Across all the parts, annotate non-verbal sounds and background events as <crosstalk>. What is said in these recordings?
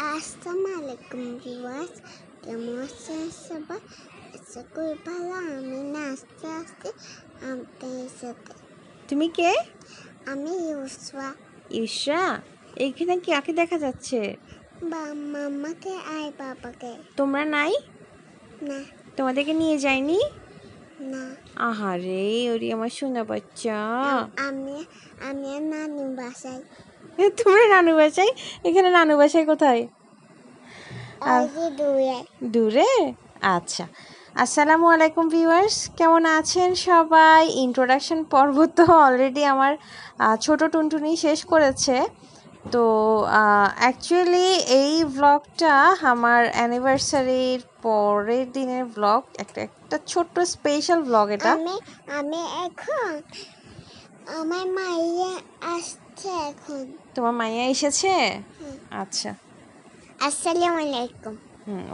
আসসালামু আলাইকুম ভিউয়ার্স কেমন আছেন সবাই আশা ভালো আমি না আসতে আপনাদের সাথে তুমি কে আমি ইউসরা ইউসরা এখানে কি আঁকে দেখা যাচ্ছে বা মামাকে আর বাবাকে তোমরা নাই না তোমাদেরকে নিয়ে যায়নি না আহারে ওরে আমার শোনা বাচ্চা আমি আমি নানি বাসায় <laughs> তোমরা নানু বাসাই এখানে নানু বাসাই কোথায় দূরে আচ্ছা আসসালামু আলাইকুম ভিউয়ার্স কেমন আছেন সবাই ইন্ট্রোডাকশন পর্ব তো অলরেডি আমার ছোট টুনটুনি শেষ করেছে তো অ্যাকচুয়ালি এই ব্লগটা আমার অ্যানিভার্সারির পরের দিনের ব্লগ একটা একটা ছোট্ট স্পেশাল ব্লগ এটা আমি আমি এখন আমার মাইয়া আস হচ্ছে এখন তোমার মাইয়া এসেছে আচ্ছা আসসালামু আলাইকুম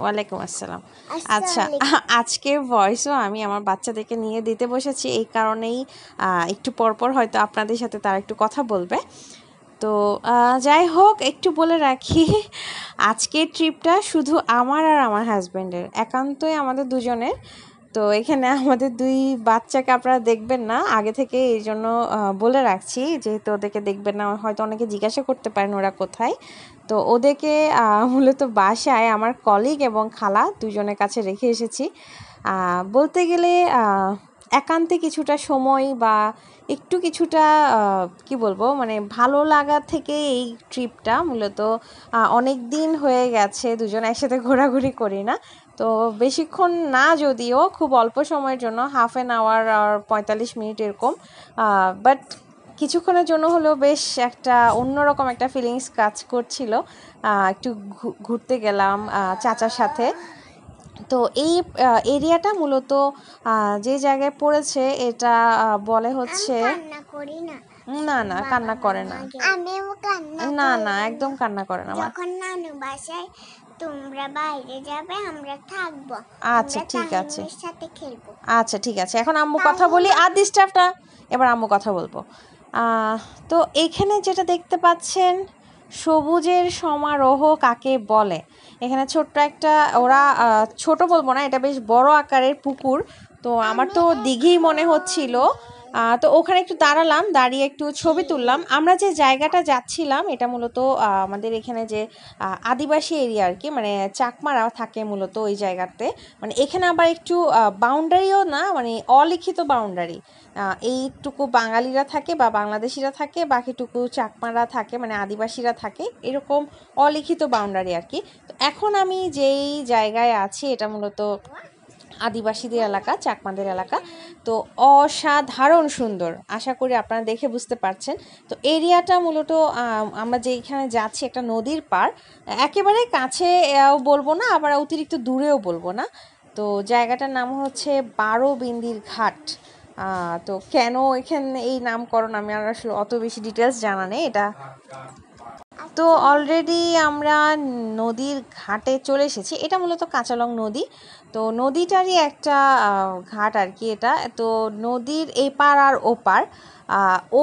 ওয়ালাইকুম আসসালাম আচ্ছা আজকের ভয়েসও আমি আমার বাচ্চাদেরকে নিয়ে দিতে বসেছি এই কারণেই একটু পরপর হয়তো আপনাদের সাথে তারা একটু কথা বলবে তো যাই হোক একটু বলে রাখি আজকের ট্রিপটা শুধু আমার আর আমার হাজব্যান্ডের একান্তই আমাদের দুজনের তো এখানে আমাদের দুই বাচ্চাকে আপনারা দেখবেন না আগে থেকে এই জন্য বলে রাখছি যেহেতু ওদেরকে দেখবেন না হয়তো অনেকে জিজ্ঞাসা করতে পারেন ওরা কোথায় তো ওদেরকে মূলত বাসায় আমার কলিগ এবং খালা দুজনের কাছে রেখে এসেছি বলতে গেলে একান্তে কিছুটা সময় বা একটু কিছুটা কি বলবো মানে ভালো লাগা থেকে এই ট্রিপটা মূলত অনেক দিন হয়ে গেছে দুজন একসাথে ঘোরাঘুরি করি না তো বেশিক্ষণ না যদিও খুব অল্প সময়ের জন্য হাফ অ্যান আওয়ার আর পঁয়তাল্লিশ মিনিট এরকম বাট কিছুক্ষণের জন্য হলেও বেশ একটা অন্যরকম একটা ফিলিংস কাজ করছিল একটু ঘুরতে গেলাম চাচার সাথে তো এই এরিয়াটা মূলত যে জায়গায় পড়েছে এটা বলে হচ্ছে না না কান্না করে না না না একদম কান্না করে না তোমরা বাইরে যাবে আমরা থাকবো আচ্ছা ঠিক আছে সাথে খেলবো আচ্ছা ঠিক আছে এখন আম্মু কথা বলি আর স্টাফটা এবার আম্মু কথা বলবো তো এখানে যেটা দেখতে পাচ্ছেন সবুজের সমারোহ কাকে বলে এখানে ছোট্ট একটা ওরা ছোট বলবো না এটা বেশ বড় আকারের পুকুর তো আমার তো দিঘি মনে হচ্ছিল তো ওখানে একটু দাঁড়ালাম দাঁড়িয়ে একটু ছবি তুললাম আমরা যে জায়গাটা যাচ্ছিলাম এটা মূলত আমাদের এখানে যে আদিবাসী এরিয়া আর কি মানে চাকমারা থাকে মূলত ওই জায়গাতে মানে এখানে আবার একটু বাউন্ডারিও না মানে অলিখিত বাউন্ডারি এইটুকু বাঙালিরা থাকে বা বাংলাদেশিরা থাকে বাকিটুকু চাকমারা থাকে মানে আদিবাসীরা থাকে এরকম অলিখিত বাউন্ডারি আর কি তো এখন আমি যেই জায়গায় আছি এটা মূলত আদিবাসীদের এলাকা চাকমাদের এলাকা তো অসাধারণ সুন্দর আশা করি আপনারা দেখে বুঝতে পারছেন তো এরিয়াটা মূলত আমরা যেইখানে যাচ্ছি একটা নদীর পার একেবারে কাছে বলবো না আবার অতিরিক্ত দূরেও বলবো না তো জায়গাটার নাম হচ্ছে বারো বিন্দির ঘাট তো কেন এখানে এই নামকরণ আমি আর আসলে অত বেশি ডিটেলস জানা নেই এটা তো অলরেডি আমরা নদীর ঘাটে চলে এসেছি এটা মূলত কাঁচালং নদী তো নদীটারই একটা ঘাট আর কি এটা তো নদীর এপার আর ওপার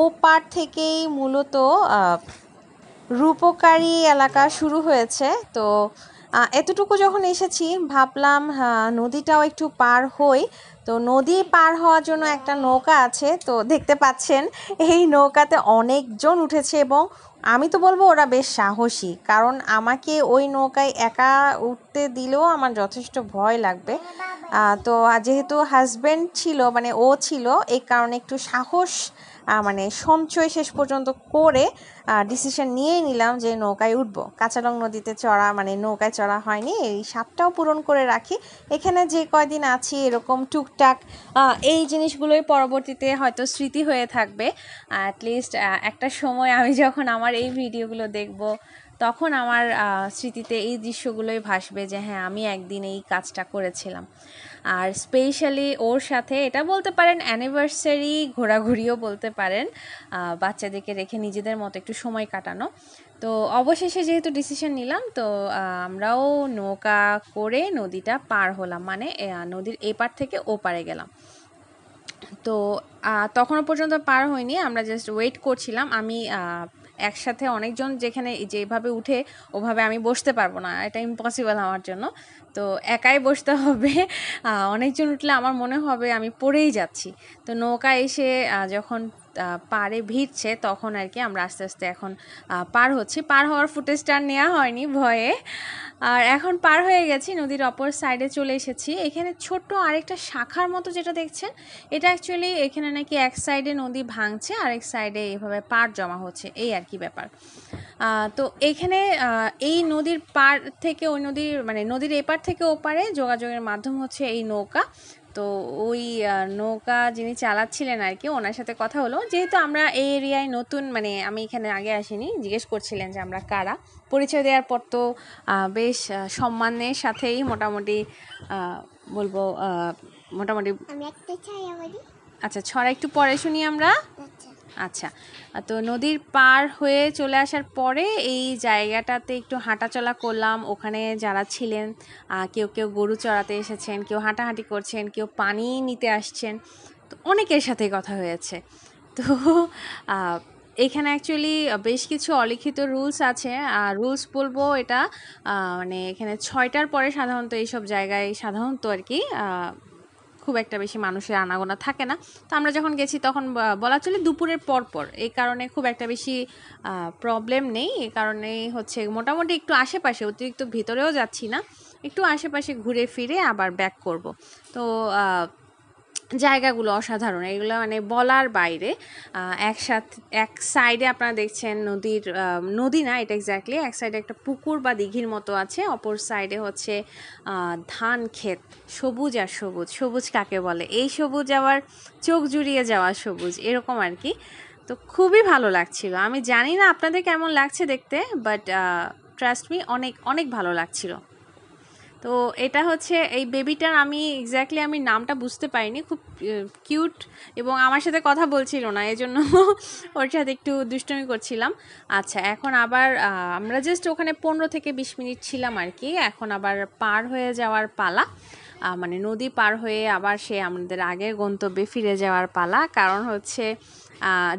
ওপার থেকেই মূলত রূপকারী এলাকা শুরু হয়েছে তো এতটুকু যখন এসেছি ভাবলাম নদীটাও একটু পার হই তো নদী পার হওয়ার জন্য একটা নৌকা আছে তো দেখতে পাচ্ছেন এই নৌকাতে অনেকজন উঠেছে এবং আমি তো বলবো ওরা বেশ সাহসী কারণ আমাকে ওই নৌকায় একা উঠতে দিলেও আমার যথেষ্ট ভয় লাগবে তো যেহেতু হাজব্যান্ড ছিল মানে ও ছিল এই কারণে একটু সাহস মানে সঞ্চয় শেষ পর্যন্ত করে ডিসিশন নিয়েই নিলাম যে নৌকায় উঠবো কাঁচালং নদীতে চড়া মানে নৌকায় চড়া হয়নি এই সাতটাও পূরণ করে রাখি এখানে যে কয়দিন আছি এরকম টুকটাক এই জিনিসগুলোই পরবর্তীতে হয়তো স্মৃতি হয়ে থাকবে অ্যাটলিস্ট একটা সময় আমি যখন আমার এই ভিডিওগুলো দেখব তখন আমার স্মৃতিতে এই দৃশ্যগুলোই ভাসবে যে হ্যাঁ আমি একদিন এই কাজটা করেছিলাম আর স্পেশালি ওর সাথে এটা বলতে পারেন অ্যানিভার্সারি ঘোরাঘুরিও বলতে পারেন বাচ্চাদেরকে রেখে নিজেদের মতো একটু সময় কাটানো তো অবশেষে যেহেতু ডিসিশন নিলাম তো আমরাও নৌকা করে নদীটা পার হলাম মানে নদীর এপার থেকে ওপারে গেলাম তো তখনও পর্যন্ত পার হয়নি আমরা জাস্ট ওয়েট করছিলাম আমি একসাথে অনেকজন যেখানে যেভাবে উঠে ওভাবে আমি বসতে পারবো না এটা ইম্পসিবল আমার জন্য তো একাই বসতে হবে অনেকজন উঠলে আমার মনে হবে আমি পড়েই যাচ্ছি তো নৌকা এসে যখন পারে ভিড়ছে তখন আর কি আমরা আস্তে আস্তে এখন পার হচ্ছি পার হওয়ার ফুটেজটা নেওয়া হয়নি ভয়ে আর এখন পার হয়ে গেছি নদীর অপর সাইডে চলে এসেছি এখানে ছোট্ট আরেকটা শাখার মতো যেটা দেখছেন এটা অ্যাকচুয়ালি এখানে নাকি এক সাইডে নদী ভাঙছে আরেক সাইডে এইভাবে পার জমা হচ্ছে এই আর কি ব্যাপার তো এখানে এই নদীর পার থেকে ওই নদীর মানে নদীর এপার থেকে ওপারে যোগাযোগের মাধ্যম হচ্ছে এই নৌকা তো ওই নৌকা যিনি চালাচ্ছিলেন আর কি ওনার সাথে কথা হলো যেহেতু আমরা এই এরিয়ায় নতুন মানে আমি এখানে আগে আসিনি জিজ্ঞেস করছিলেন যে আমরা কারা পরিচয় দেওয়ার পর তো বেশ সম্মানের সাথেই মোটামুটি বলবো মোটামুটি আচ্ছা ছড়া একটু পরে শুনি আমরা আচ্ছা। আচ্ছা তো নদীর পার হয়ে চলে আসার পরে এই জায়গাটাতে একটু হাঁটাচলা করলাম ওখানে যারা ছিলেন কেউ কেউ গরু চড়াতে এসেছেন কেউ হাঁটাহাঁটি করছেন কেউ পানি নিতে আসছেন তো অনেকের সাথে কথা হয়েছে তো এখানে অ্যাকচুয়ালি বেশ কিছু অলিখিত রুলস আছে আর রুলস বলবো এটা মানে এখানে ছয়টার পরে সাধারণত এইসব জায়গায় সাধারণত আর কি খুব একটা বেশি মানুষের আনাগোনা থাকে না তো আমরা যখন গেছি তখন বলা চলে দুপুরের পর পর এই কারণে খুব একটা বেশি প্রবলেম নেই এ কারণেই হচ্ছে মোটামুটি একটু আশেপাশে অতিরিক্ত ভিতরেও যাচ্ছি না একটু আশেপাশে ঘুরে ফিরে আবার ব্যাক করব তো জায়গাগুলো অসাধারণ এগুলো মানে বলার বাইরে একসাথে এক সাইডে আপনারা দেখছেন নদীর নদী না এটা এক্স্যাক্টলি এক সাইডে একটা পুকুর বা দিঘির মতো আছে অপর সাইডে হচ্ছে ধান ক্ষেত সবুজ আর সবুজ সবুজ কাকে বলে এই সবুজ আবার চোখ জুড়িয়ে যাওয়া সবুজ এরকম আর কি তো খুবই ভালো লাগছিল আমি জানি না আপনাদের কেমন লাগছে দেখতে বাট ট্রাস্ট মি অনেক অনেক ভালো লাগছিলো তো এটা হচ্ছে এই বেবিটার আমি এক্স্যাক্টলি আমি নামটা বুঝতে পারিনি খুব কিউট এবং আমার সাথে কথা বলছিল না এজন্য <laughs> ওর সাথে একটু দুষ্টুমি করছিলাম আচ্ছা এখন আবার আমরা জাস্ট ওখানে পনেরো থেকে বিশ মিনিট ছিলাম আর কি এখন আবার পার হয়ে যাওয়ার পালা মানে নদী পার হয়ে আবার সে আমাদের আগের গন্তব্যে ফিরে যাওয়ার পালা কারণ হচ্ছে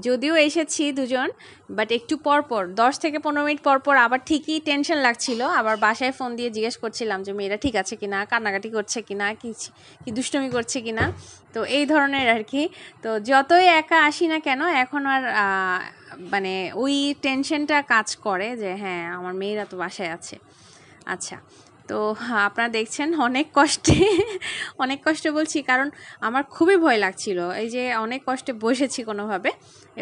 যদিও এসেছি দুজন বাট একটু পরপর দশ থেকে পনেরো মিনিট পরপর আবার ঠিকই টেনশন লাগছিল আবার বাসায় ফোন দিয়ে জিজ্ঞেস করছিলাম যে মেয়েরা ঠিক আছে কিনা কান্নাকাটি করছে কিনা কি কি দুষ্টমি করছে কিনা তো এই ধরনের আর কি তো যতই একা আসি না কেন এখন আর মানে ওই টেনশনটা কাজ করে যে হ্যাঁ আমার মেয়েরা তো বাসায় আছে আচ্ছা তো হ্যাঁ, আপনারা দেখছেন অনেক কষ্টে অনেক কষ্টে বলছি কারণ আমার খুবই ভয় লাগছিল এই যে অনেক কষ্টে বসেছি কোনোভাবে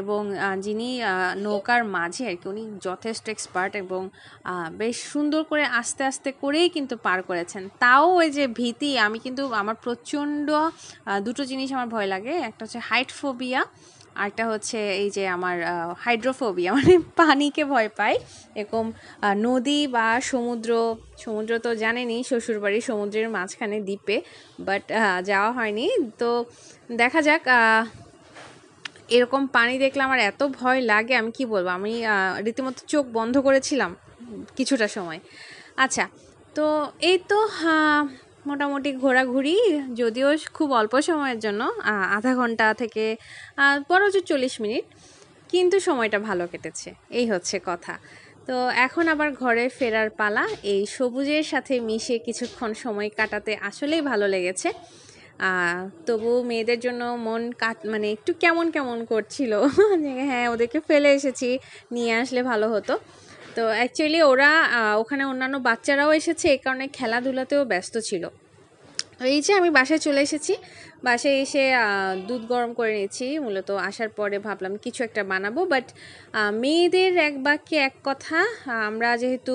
এবং যিনি নৌকার মাঝে আর কি উনি যথেষ্ট এক্সপার্ট এবং বেশ সুন্দর করে আস্তে আস্তে করেই কিন্তু পার করেছেন তাও ওই যে ভীতি আমি কিন্তু আমার প্রচণ্ড দুটো জিনিস আমার ভয় লাগে একটা হচ্ছে হাইট ফোবিয়া আরেকটা হচ্ছে এই যে আমার হাইড্রোফোবিয়া মানে পানিকে ভয় পাই এরকম নদী বা সমুদ্র সমুদ্র তো জানেনি শ্বশুরবাড়ি সমুদ্রের মাঝখানে দ্বীপে বাট যাওয়া হয়নি তো দেখা যাক এরকম পানি দেখলে আমার এত ভয় লাগে আমি কি বলবো আমি রীতিমতো চোখ বন্ধ করেছিলাম কিছুটা সময় আচ্ছা তো এই তো মোটামুটি ঘোরাঘুরি যদিও খুব অল্প সময়ের জন্য আধা ঘন্টা থেকে পরও যে চল্লিশ মিনিট কিন্তু সময়টা ভালো কেটেছে এই হচ্ছে কথা তো এখন আবার ঘরে ফেরার পালা এই সবুজের সাথে মিশে কিছুক্ষণ সময় কাটাতে আসলেই ভালো লেগেছে তবু মেয়েদের জন্য মন কাট মানে একটু কেমন কেমন করছিল হ্যাঁ ওদেরকে ফেলে এসেছি নিয়ে আসলে ভালো হতো তো অ্যাকচুয়ালি ওরা ওখানে অন্যান্য বাচ্চারাও এসেছে এ কারণে খেলাধুলাতেও ব্যস্ত ছিল এই যে আমি বাসায় চলে এসেছি বাসায় এসে দুধ গরম করে নিয়েছি মূলত আসার পরে ভাবলাম কিছু একটা বানাবো বাট মেয়েদের এক বাক্যে এক কথা আমরা যেহেতু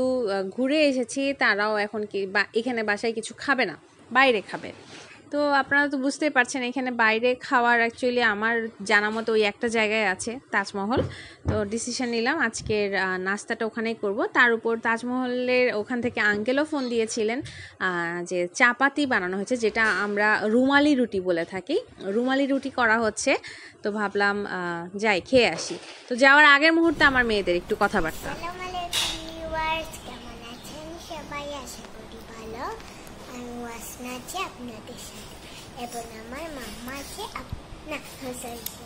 ঘুরে এসেছি তারাও এখন কি বা এখানে বাসায় কিছু খাবে না বাইরে খাবে তো আপনারা তো বুঝতেই পারছেন এখানে বাইরে খাওয়ার অ্যাকচুয়ালি আমার জানা মতো ওই একটা জায়গায় আছে তাজমহল তো ডিসিশন নিলাম আজকের নাস্তাটা ওখানেই করব তার উপর তাজমহলের ওখান থেকে আঙ্কেলও ফোন দিয়েছিলেন যে চাপাতি বানানো হয়েছে যেটা আমরা রুমালি রুটি বলে থাকি রুমালি রুটি করা হচ্ছে তো ভাবলাম যাই খেয়ে আসি তো যাওয়ার আগের মুহূর্তে আমার মেয়েদের একটু কথাবার্তা আপনাদের Ebona my mama che up na hosaisi.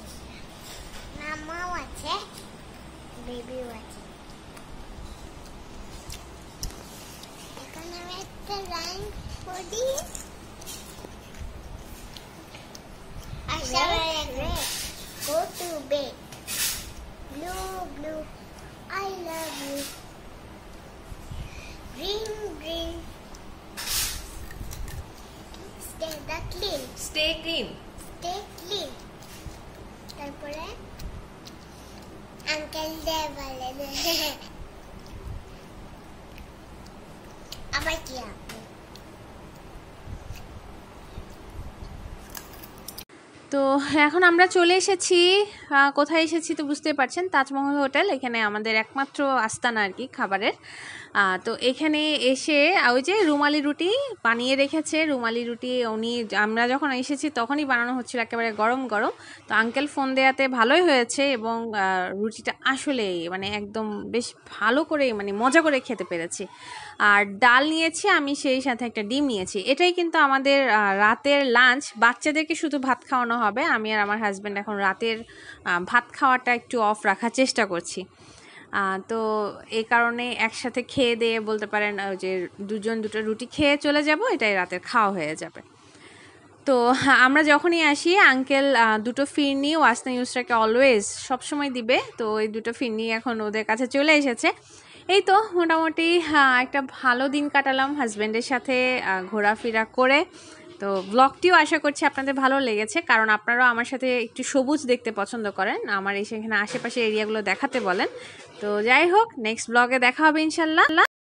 Mama wache baby wache. Ebona mete lang hodi. Red, red, red. Go to bed. Blue, blue. I love you. stay clean. Stay clean. তারপরে আঙ্কেল দেওয়া এখন আমরা চলে এসেছি কোথায় এসেছি তো বুঝতে পারছেন তাজমহল হোটেল এখানে আমাদের একমাত্র আস্তানা আর কি খাবারের তো এখানে এসে ওই যে রুমালি রুটি বানিয়ে রেখেছে রুমালি রুটি উনি আমরা যখন এসেছি তখনই বানানো হচ্ছিল একেবারে গরম গরম তো আঙ্কেল ফোন দেওয়াতে ভালোই হয়েছে এবং রুটিটা আসলে মানে একদম বেশ ভালো করে মানে মজা করে খেতে পেরেছি আর ডাল নিয়েছি আমি সেই সাথে একটা ডিম নিয়েছি এটাই কিন্তু আমাদের রাতের লাঞ্চ বাচ্চাদেরকে শুধু ভাত খাওয়ানো হবে আমি আর আমার হাজব্যান্ড এখন রাতের ভাত খাওয়াটা একটু অফ রাখার চেষ্টা করছি তো এই কারণে একসাথে খেয়ে দিয়ে বলতে পারেন যে দুজন দুটো রুটি খেয়ে চলে যাব এটাই রাতের খাওয়া হয়ে যাবে তো আমরা যখনই আসি আঙ্কেল দুটো ফিরনি ওয়াসনা ইউসরাকে অলওয়েজ সবসময় দিবে তো এই দুটো ফিরনি এখন ওদের কাছে চলে এসেছে এই তো মোটামুটি হ্যাঁ, একটা ভালো দিন কাটালাম হাজব্যান্ডের সাথে ঘোরাফেরা করে তো ব্লগটিও আশা করছি আপনাদের ভালো লেগেছে কারণ আপনারাও আমার সাথে একটু সবুজ দেখতে পছন্দ করেন আমার এই সেখানে আশেপাশে এরিয়াগুলো দেখাতে বলেন তো যাই হোক নেক্সট ব্লগে দেখা হবে ইনশাল্লাহ